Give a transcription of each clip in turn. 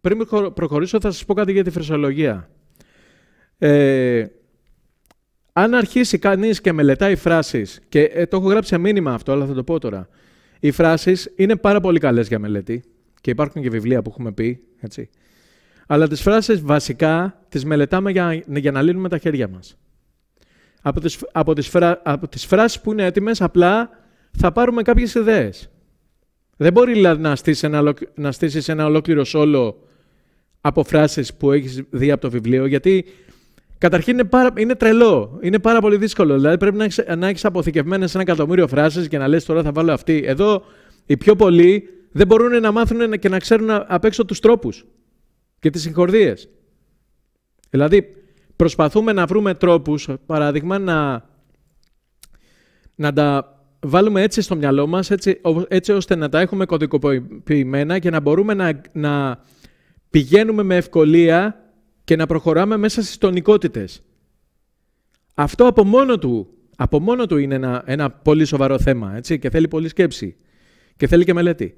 Πριν προχωρήσω θα σας πω κάτι για τη φρυσολογία. Ε, αν αρχίσει κανείς και μελετάει φράσεις, και ε, το έχω γράψει σε μήνυμα αυτό, αλλά θα το πω τώρα. Οι φράσεις είναι πάρα πολύ καλές για μελέτη και υπάρχουν και βιβλία που έχουμε πει, έτσι. Αλλά τις φράσεις βασικά τις μελετάμε για, για να λύνουμε τα χέρια μας. Από τις, από, φράσεις που είναι έτοιμες απλά θα πάρουμε κάποιες ιδέες. Δεν μπορεί δηλαδή να στήσεις ένα, ένα ολόκληρο σόλο από φράσεις που έχεις δει από το βιβλίο, γιατί καταρχήν είναι, πάρα, είναι τρελό, είναι πάρα πολύ δύσκολο. Δηλαδή πρέπει να έχεις, να έχεις αποθηκευμένες ένα εκατομμύριο φράσεις και να λες τώρα θα βάλω αυτή. Εδώ οι πιο πολλοί δεν μπορούν να μάθουν και να ξέρουν απ' έξω τους τρόπους και τις συγχορδίες. Δηλαδή προσπαθούμε να βρούμε τρόπους, παράδειγμα, να, να τα βάλουμε έτσι στο μυαλό μας, έτσι, έτσι ώστε να τα έχουμε κωδικοποιημένα και να μπορούμε να, να πηγαίνουμε με ευκολία και να προχωράμε μέσα στις τονικότητες. Αυτό από μόνο του, από μόνο του είναι ένα, ένα πολύ σοβαρό θέμα έτσι, και θέλει πολύ σκέψη και θέλει και μελέτη.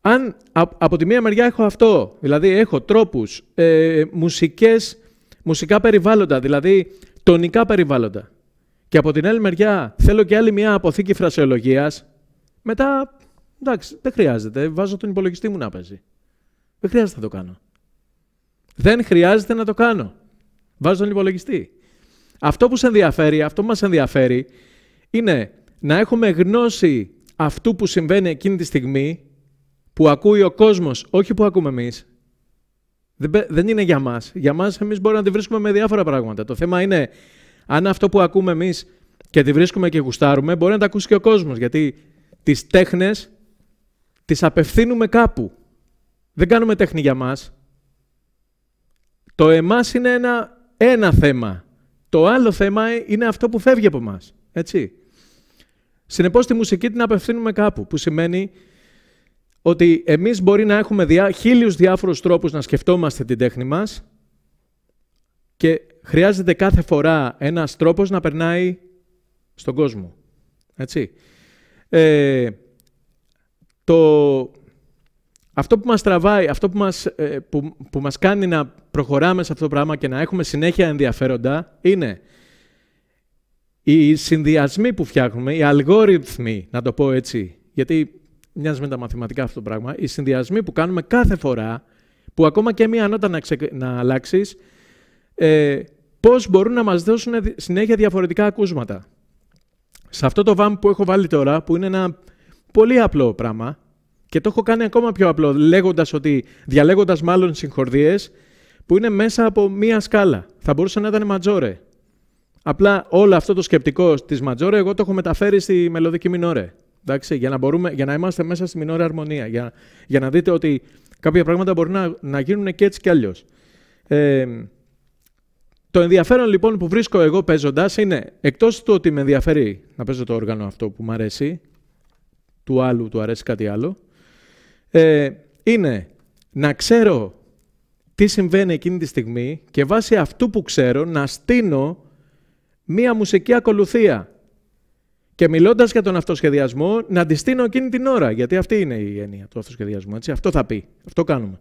Αν από τη μία μεριά έχω αυτό, δηλαδή έχω τρόπους, ε, μουσικές, μουσικά περιβάλλοντα, δηλαδή τονικά περιβάλλοντα, και από την άλλη μεριά θέλω και άλλη μια αποθήκη φρασεολογίας, μετά εντάξει δεν χρειάζεται, βάζω τον υπολογιστή μου να παίζει. Δεν χρειάζεται να το κάνω. Δεν χρειάζεται να το κάνω. Βάζω τον υπολογιστή. Αυτό που σε ενδιαφέρει, αυτό που μας ενδιαφέρει, είναι να έχουμε γνώση αυτού που συμβαίνει εκείνη τη στιγμή, που ακούει ο κόσμος, όχι που ακούμε εμείς. Δεν είναι για μας. Για μας εμείς μπορούμε να τη βρίσκουμε με διάφορα πράγματα. Το θέμα είναι, αν αυτό που ακούμε εμείς και τη βρίσκουμε και γουστάρουμε, μπορεί να τα ακούσει και ο κόσμος, γιατί τις τέχνες τις απευθύνουμε κάπου. Δεν κάνουμε τέχνη για μας, το εμάς είναι ένα, ένα θέμα. Το άλλο θέμα είναι αυτό που φεύγει από μας. Έτσι. Συνεπώς τη μουσική την απευθύνουμε κάπου, που σημαίνει ότι εμείς μπορεί να έχουμε διά, χίλιους διάφορους τρόπους να σκεφτόμαστε την τέχνη μας και χρειάζεται κάθε φορά ένας τρόπος να περνάει στον κόσμο. Έτσι. Ε, το αυτό που μας τραβάει, αυτό που μας, ε, που, μας κάνει να προχωράμε σε αυτό το πράγμα και να έχουμε συνέχεια ενδιαφέροντα είναι οι συνδυασμοί που φτιάχνουμε, οι αλγόριθμοι, να το πω έτσι, γιατί μοιάζει με τα μαθηματικά αυτό το πράγμα, οι συνδυασμοί που κάνουμε κάθε φορά, που ακόμα και μία νότα να, ξε, να αλλάξεις, ε, πώς μπορούν να μας δώσουν συνέχεια διαφορετικά ακούσματα. Σε αυτό το βάμ που έχω βάλει τώρα, που είναι ένα πολύ απλό πράγμα, και το έχω κάνει ακόμα πιο απλό, λέγοντας ότι, διαλέγοντας μάλλον συγχορδίες, που είναι μέσα από μία σκάλα. Θα μπορούσε να ήταν ματζόρε. Απλά όλο αυτό το σκεπτικό της ματζόρε, εγώ το έχω μεταφέρει στη μελωδική μινόρε. Εντάξει, για, να μπορούμε, για να είμαστε μέσα στη μινόρε αρμονία. Για, για να δείτε ότι κάποια πράγματα μπορεί να, να γίνουν και έτσι κι αλλιώς. Ε, το ενδιαφέρον λοιπόν που βρίσκω εγώ παίζοντας είναι εκτός του ότι με ενδιαφέρει να παίζω το όργανο αυτό που μου αρέσει, του άλλου του αρέσει κάτι άλλο, ε, είναι να ξέρω τι συμβαίνει εκείνη τη στιγμή και βάσει αυτού που ξέρω να στείνω μία μουσική ακολουθία. Και μιλώντας για τον αυτοσχεδιασμό, να τη στείνω εκείνη την ώρα. Γιατί αυτή είναι η έννοια του αυτοσχεδιασμού. Έτσι. Αυτό θα πει. Αυτό κάνουμε.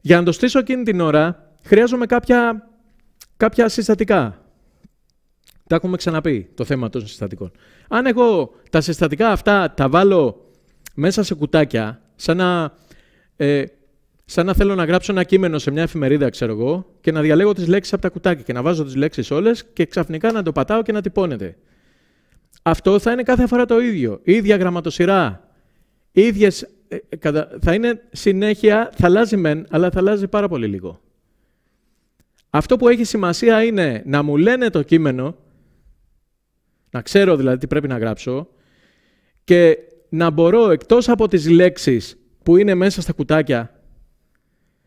Για να το στήσω εκείνη την ώρα, χρειάζομαι κάποια, κάποια συστατικά. Τα έχουμε ξαναπεί το θέμα των συστατικών. Αν εγώ τα συστατικά αυτά τα βάλω μέσα σε κουτάκια Σαν να, ε, σαν να θέλω να γράψω ένα κείμενο σε μια εφημερίδα, ξέρω εγώ, και να διαλέγω τις λέξεις από τα κουτάκια και να βάζω τις λέξεις όλες και ξαφνικά να το πατάω και να τυπώνεται. Αυτό θα είναι κάθε φορά το ίδιο. ίδια γραμματοσυρά. Ίδιες, ε, ε, Θα είναι συνέχεια, θα αλλάζει μεν, αλλά θα αλλάζει πάρα πολύ λίγο. Αυτό που έχει σημασία είναι να μου λένε το κείμενο, να ξέρω δηλαδή τι πρέπει να γράψω, και να μπορώ εκτός από τις λέξεις που είναι μέσα στα κουτάκια,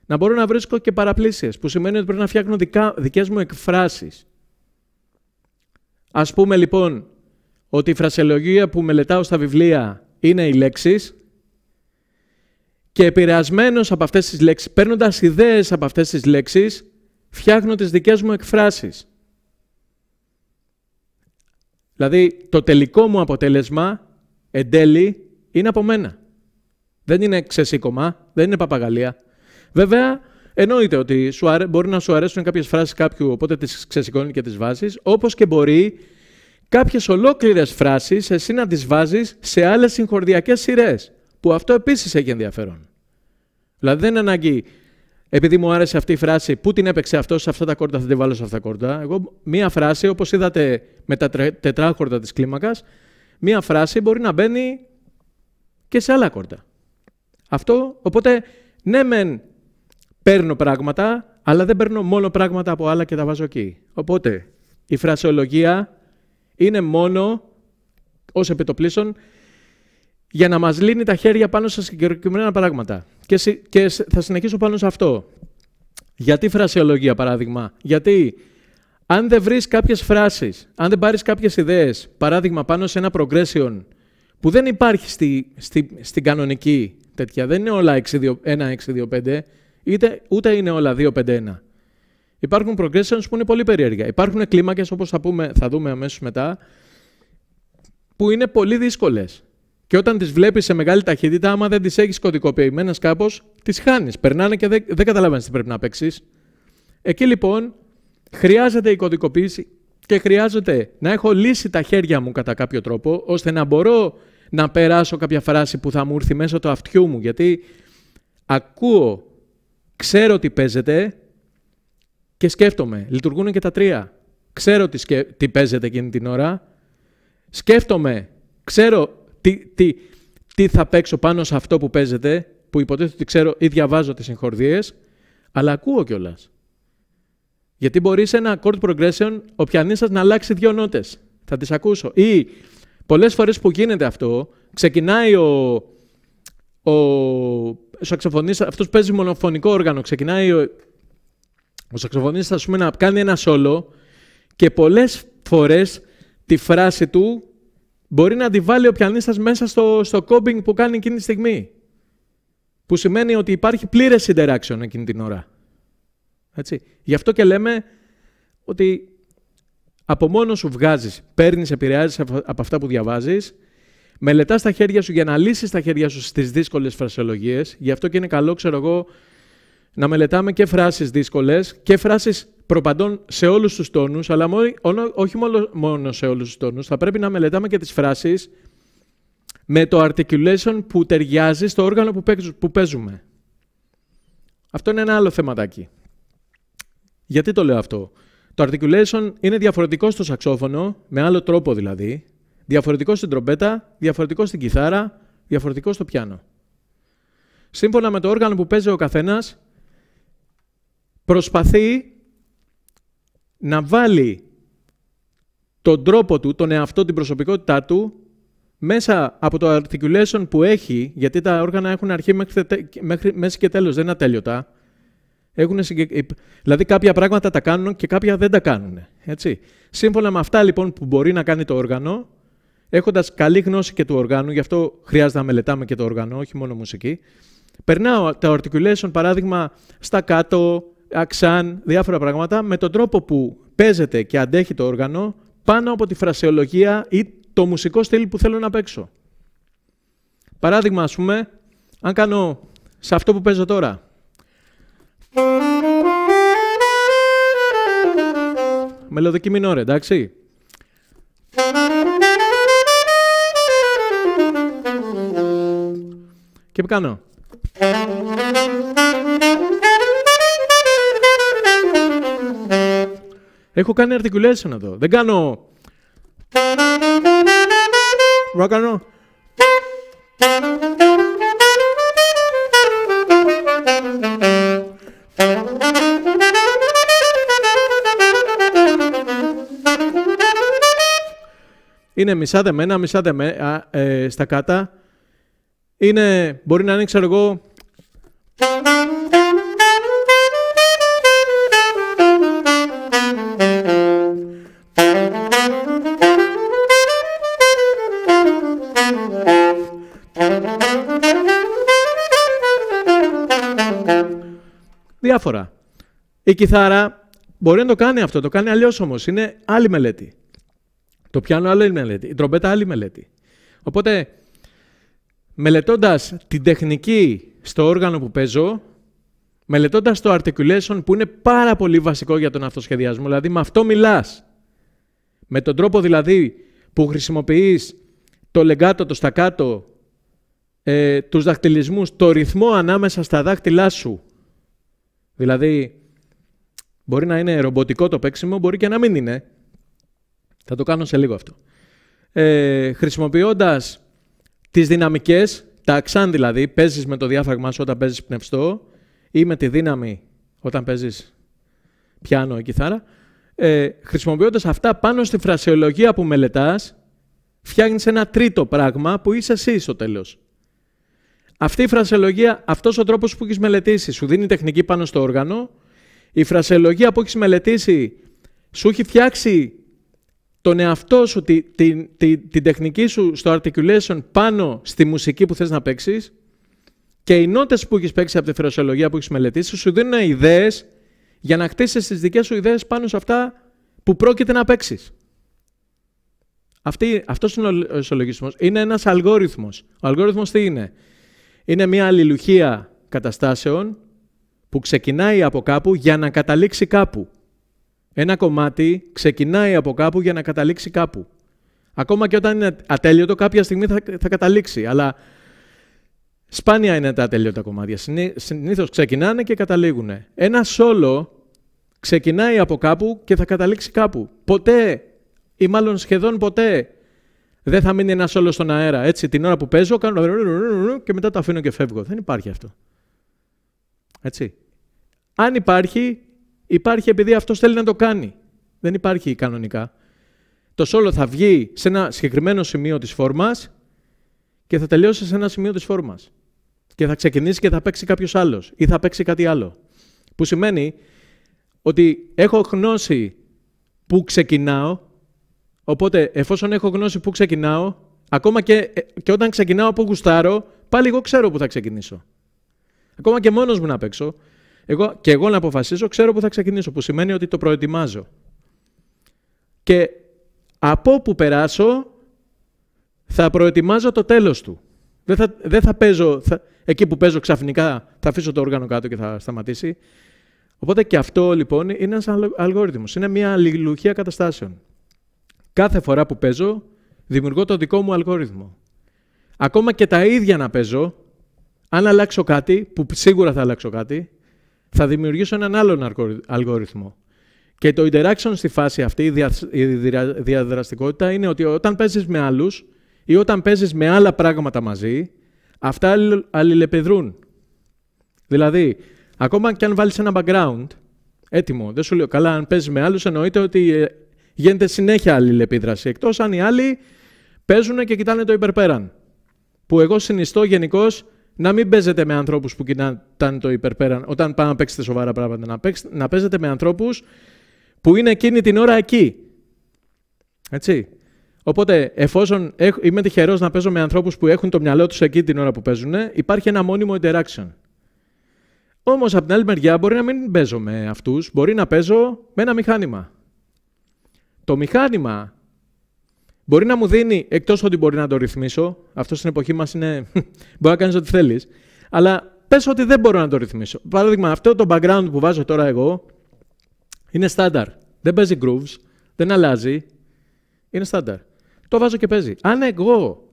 να μπορώ να βρίσκω και παραπλήσιες, που σημαίνει ότι πρέπει να φτιάχνω δικά, δικές μου εκφράσεις. Ας πούμε λοιπόν ότι η φρασιολογία που μελετάω στα βιβλία είναι οι λέξεις και επηρεασμένος από αυτές τις λέξεις, παίρνοντας ιδέες από αυτές τις λέξεις, φτιάχνω τις δικές μου εκφράσεις. Δηλαδή, το τελικό μου αποτέλεσμα εν τέλει είναι από μένα. Δεν είναι ξεσήκωμα, δεν είναι παπαγαλία. Βέβαια, εννοείται ότι σου μπορεί να σου αρέσουν κάποιες φράσεις κάποιου, οπότε τις ξεσηκώνει και τις βάζεις, όπως και μπορεί κάποιες ολόκληρες φράσεις εσύ να τις βάζεις σε άλλες συγχορδιακέ σειρές. Που αυτό επίσης έχει ενδιαφέρον. Δηλαδή δεν είναι ανάγκη επειδή μου άρεσε αυτή η φράση, πού την έπαιξε αυτός, σε αυτά τα κόρτα θα την βάλω σε αυτά τα κόρτα. Εγώ, μία φράση, όπως είδατε με τα τετράχορτα της κλίμακας, μία φράση μπορεί να μπαίνει και σε άλλα κόρτα. Αυτό, οπότε, ναι μεν παίρνω πράγματα, αλλά δεν παίρνω μόνο πράγματα από άλλα και τα βάζω εκεί. Οπότε, η φρασιολογία είναι μόνο, ως επιτοπλίστων, για να μας λύνει τα χέρια πάνω σε συγκεκριμένα πράγματα. Και, και θα συνεχίσω πάνω σε αυτό. Γιατί φρασιολογία, παράδειγμα. Γιατί αν δεν βρεις κάποιες φράσεις, αν δεν πάρεις κάποιες ιδέες, παράδειγμα πάνω σε ένα progression που δεν υπάρχει στη, στη, στην κανονική τέτοια, δεν είναι όλα 1-6-2-5, είτε, ούτε είναι όλα 2-5-1. Υπάρχουν progressions που είναι πολύ περίεργα. Υπάρχουν κλίμακες, όπως θα, πούμε, θα δούμε αμέσως μετά, που είναι πολύ δύσκολες. Και όταν τις βλέπεις σε μεγάλη ταχύτητα, άμα δεν τις έχεις κωδικοποιημένες κάπως, τις χάνεις. Περνάνε και δεν, δεν καταλαβαίνεις τι πρέπει να παίξεις. Εκεί λοιπόν Χρειάζεται η κωδικοποίηση και χρειάζεται να έχω λύσει τα χέρια μου κατά κάποιο τρόπο, ώστε να μπορώ να περάσω κάποια φράση που θα μου έρθει μέσα το αυτιού μου, γιατί ακούω, ξέρω τι παίζεται και σκέφτομαι. Λειτουργούν και τα τρία. Ξέρω τι, σκε... τι παίζεται εκείνη την ώρα, σκέφτομαι, ξέρω τι, τι, τι θα παίξω πάνω σε αυτό που παίζεται, που υποτίθεται ότι ξέρω ή διαβάζω τις συγχορδίες, αλλά ακούω κιόλας. Γιατί μπορεί σε ένα chord progression ο πιανίστας να αλλάξει δύο νότες. Θα τις ακούσω. Ή πολλές φορές που γίνεται αυτό, ξεκινάει ο, ο σαξοφωνίστας, αυτός παίζει μονοφωνικό όργανο, ξεκινάει ο, ο σαξοφωνίστας πούμε, να κάνει ένα σόλο και πολλές φορές τη φράση του μπορεί να τη βάλει ο πιανίστας μέσα στο, στο κόμπινγκ που κάνει εκείνη τη στιγμή. Που σημαίνει ότι υπάρχει πλήρες interaction εκείνη την ώρα. Έτσι. Γι' αυτό και λέμε ότι από μόνος σου βγάζεις, παίρνεις, επηρεάζεις από αυτά που διαβάζεις, μελετάς τα χέρια σου για να λύσεις τα χέρια σου στις δύσκολες φρασιολογίες, γι' αυτό και είναι καλό, ξέρω εγώ, να μελετάμε και φράσεις δύσκολες και φράσεις προπαντών σε όλους τους τόνους, αλλά όχι μόνο, μόνο σε όλους τους τόνους, θα πρέπει να μελετάμε και τις φράσεις με το articulation που ταιριάζει στο όργανο που παίζουμε. Αυτό είναι ένα άλλο θεματάκι. Γιατί το λέω αυτό. Το articulation είναι διαφορετικό στο σαξόφωνο, με άλλο τρόπο δηλαδή. Διαφορετικό στην τρομπέτα, διαφορετικό στην κιθάρα, διαφορετικό στο πιάνο. Σύμφωνα με το όργανο που παίζει ο καθένας, προσπαθεί να βάλει τον τρόπο του, τον εαυτό, την προσωπικότητά του, μέσα από το articulation που έχει, γιατί τα όργανα έχουν αρχή μέχρι, μέχρι και τέλος, δεν είναι ατέλειωτα, έχουν ε, Δηλαδή κάποια πράγματα τα κάνουν και κάποια δεν τα κάνουν. Έτσι. Σύμφωνα με αυτά λοιπόν που μπορεί να κάνει το όργανο, έχοντας καλή γνώση και του οργάνου, γι' αυτό χρειάζεται να μελετάμε και το όργανο, όχι μόνο μουσική, περνάω τα articulation παράδειγμα στα κάτω, αξάν, διάφορα πράγματα, με τον τρόπο που παίζεται και αντέχει το όργανο πάνω από τη φρασιολογία ή το μουσικό στυλ που θέλω να παίξω. Παράδειγμα, ας πούμε, αν κάνω σε αυτό που παίζω τώρα, Μελωδική μινόρε, εντάξει. Και κάνω. Έχω κάνει articulation εδώ. Δεν κάνω... Ρακανό. είναι μισά δεμένα, μισά δεμένα ε, στα κάτω Είναι, μπορεί να είναι, ξέρω εγώ... Διάφορα. Η κιθάρα μπορεί να το κάνει αυτό, το κάνει αλλιώς όμως, είναι άλλη μελέτη. Το πιάνο άλλη μελέτη, η τρομπέτα άλλη μελέτη. Οπότε, μελετώντας την τεχνική στο όργανο που παίζω, μελετώντας το articulation που είναι πάρα πολύ βασικό για τον αυτοσχεδιασμό, δηλαδή με αυτό μιλάς. Με τον τρόπο δηλαδή που χρησιμοποιείς το λεγκάτο, το στακάτο, ε, τους δαχτυλισμούς, το ρυθμό ανάμεσα στα δάχτυλά σου. Δηλαδή, μπορεί να είναι ρομποτικό το παίξιμο, μπορεί και να μην είναι. Θα το κάνω σε λίγο αυτό. Ε, χρησιμοποιώντας τις δυναμικές, τα αξάν δηλαδή, παίζεις με το διάφραγμα σου όταν παίζεις πνευστό ή με τη δύναμη όταν παίζεις πιάνο ή κιθάρα, ε, χρησιμοποιώντας αυτά πάνω στη φρασιολογία που μελετάς, φτιάχνεις ένα τρίτο πράγμα που είσαι εσύ στο τέλος. Αυτή η φρασιολογία, αυτός ο τρόπος που έχεις μελετήσει, σου δίνει τεχνική πάνω στο όργανο, η φρασιολογία που έχεις αυτος ο τρόπο που έχει μελετησει σου έχει που έχει μελετησει σου εχει φτιαξει τον εαυτό σου, την τεχνική σου στο articulation πάνω στη μουσική που θες να παίξεις και οι νότες που έχεις παίξει από τη φιλοσοφία που έχεις μελετήσει σου δίνουν ιδέες για να χτίσεις τις δικές σου ιδέες πάνω σε αυτά που πρόκειται να παίξεις. Αυτή, αυτός είναι ο ισολογισμός. Είναι ένας αλγόριθμος. Ο αλγόριθμος τι είναι. Είναι μια αλληλουχία καταστάσεων που ξεκινάει από κάπου για να καταλήξει κάπου. Ένα κομμάτι ξεκινάει από κάπου για να καταλήξει κάπου. Ακόμα και όταν είναι ατέλειωτο, κάποια στιγμή θα, θα καταλήξει. Αλλά σπάνια είναι τα ατέλειωτα κομμάτια. Συνήθως ξεκινάνε και καταλήγουν. Ένα σόλο ξεκινάει από κάπου και θα καταλήξει κάπου. Ποτέ, ή μάλλον σχεδόν ποτέ, δεν θα μείνει ένα σόλο στον αέρα. Έτσι, την ώρα που παίζω, κάνω και μετά το αφήνω και φεύγω. Δεν υπάρχει αυτό. Έτσι. Αν υπάρχει, υπάρχει επειδή αυτός θέλει να το κάνει. Δεν υπάρχει κανονικά. Το σόλο θα βγει σε ένα συγκεκριμένο σημείο της φόρμας και θα τελειώσει σε ένα σημείο της φόρμας. Και θα ξεκινήσει και θα παίξει κάποιος άλλος ή θα παίξει κάτι άλλο. Που σημαίνει ότι έχω γνώση που ξεκινάω, οπότε εφόσον έχω γνώση που ξεκινάω, ακόμα και, ε, όταν ξεκινάω που γουστάρω, πάλι εγώ ξέρω που θα ξεκινήσω. Ακόμα και μόνος μου να παίξω, εγώ, και εγώ να αποφασίζω, ξέρω που θα ξεκινήσω, που σημαίνει ότι το προετοιμάζω. Και από που περάσω, θα προετοιμάζω το τέλος του. Δεν θα, δεν θα παίζω, θα, εκεί που παίζω ξαφνικά θα αφήσω το όργανο κάτω και θα σταματήσει. Οπότε και αυτό λοιπόν είναι ένας αλγόριθμος. Είναι μια αλληλουχία καταστάσεων. Κάθε φορά που παίζω, δημιουργώ το δικό μου αλγόριθμο. Ακόμα και τα ίδια να παίζω, αν αλλάξω κάτι, που σίγουρα θα αλλάξω κάτι, θα δημιουργήσω έναν άλλον αλγόριθμο. Και το interaction στη φάση αυτή, η διαδραστικότητα, είναι ότι όταν παίζεις με άλλους ή όταν παίζεις με άλλα πράγματα μαζί, αυτά αλληλεπιδρούν. Δηλαδή, ακόμα και αν βάλεις ένα background, έτοιμο, δεν σου λέω καλά, αν παίζεις με άλλους, εννοείται ότι ε, γίνεται συνέχεια αλληλεπίδραση, εκτός αν οι άλλοι παίζουν και κοιτάνε το υπερπέραν. Που εγώ συνιστώ γενικώς να μην παίζετε με ανθρώπους που κοιτάνε το υπερπέραν. Όταν πάμε να παίξετε σοβαρά πράγματα, να, παίξετε, να παίζετε με ανθρώπους που είναι εκείνη την ώρα εκεί. Έτσι. Οπότε, εφόσον έχ, είμαι τυχερός να παίζω με ανθρώπους που έχουν το μυαλό τους εκεί την ώρα που παίζουν, υπάρχει ένα μόνιμο interaction. Όμως, από την άλλη μεριά, μπορεί να μην παίζω με αυτούς, μπορεί να παίζω με ένα μηχάνημα. Το μηχάνημα Μπορεί να μου δίνει, εκτός ότι μπορεί να το ρυθμίσω, αυτό στην εποχή μας είναι. μπορεί να κάνεις ό,τι θέλεις, αλλά πες ότι δεν μπορώ να το ρυθμίσω. Παράδειγμα, αυτό το background που βάζω τώρα εγώ είναι στάνταρ. Δεν παίζει grooves, δεν αλλάζει. Είναι στάνταρ. Το βάζω και παίζει. Αν εγώ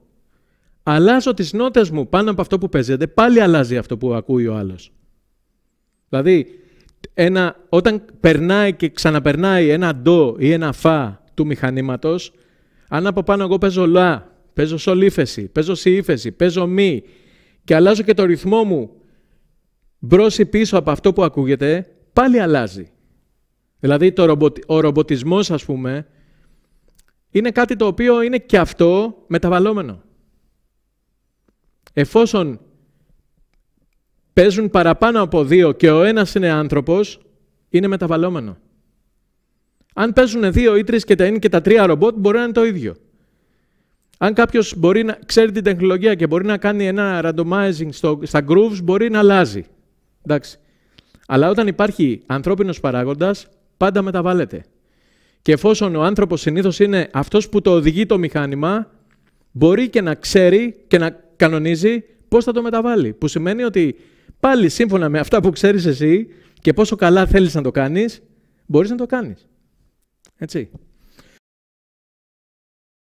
αλλάζω τις νότες μου πάνω από αυτό που παίζεται, πάλι αλλάζει αυτό που ακούει ο άλλος. Δηλαδή, ένα, όταν περνάει και ξαναπερνάει ένα ντο ή ένα φα του μηχανήματος, αν από πάνω εγώ παίζω λα, παίζω σολ παίζω σι παίζω μη και αλλάζω και το ρυθμό μου μπρος ή πίσω από αυτό που ακούγεται, πάλι αλλάζει. Δηλαδή το ο ρομποτισμός ας πούμε είναι κάτι το οποίο είναι και αυτό μεταβαλλόμενο. Εφόσον παίζουν παραπάνω από δύο και ο ένας είναι άνθρωπος, είναι μεταβαλλόμενο. Αν παίζουν δύο ή τρεις και τα είναι και τα τρία ρομπότ, μπορεί να είναι το ίδιο. Αν κάποιος ξέρει την τεχνολογία και μπορεί να κάνει ένα randomizing στα grooves, μπορεί να αλλάζει. Εντάξει. Αλλά όταν υπάρχει ανθρώπινος παράγοντας, πάντα μεταβάλλεται. Και εφόσον ο άνθρωπος συνήθως είναι αυτός που το οδηγεί το μηχάνημα, μπορεί και να ξέρει και να κανονίζει πώς θα το μεταβάλει. Που σημαίνει ότι πάλι σύμφωνα με αυτά που ξέρεις εσύ και πόσο καλά θέλεις να το κάνεις, μπορείς να το κάνεις. Let's see.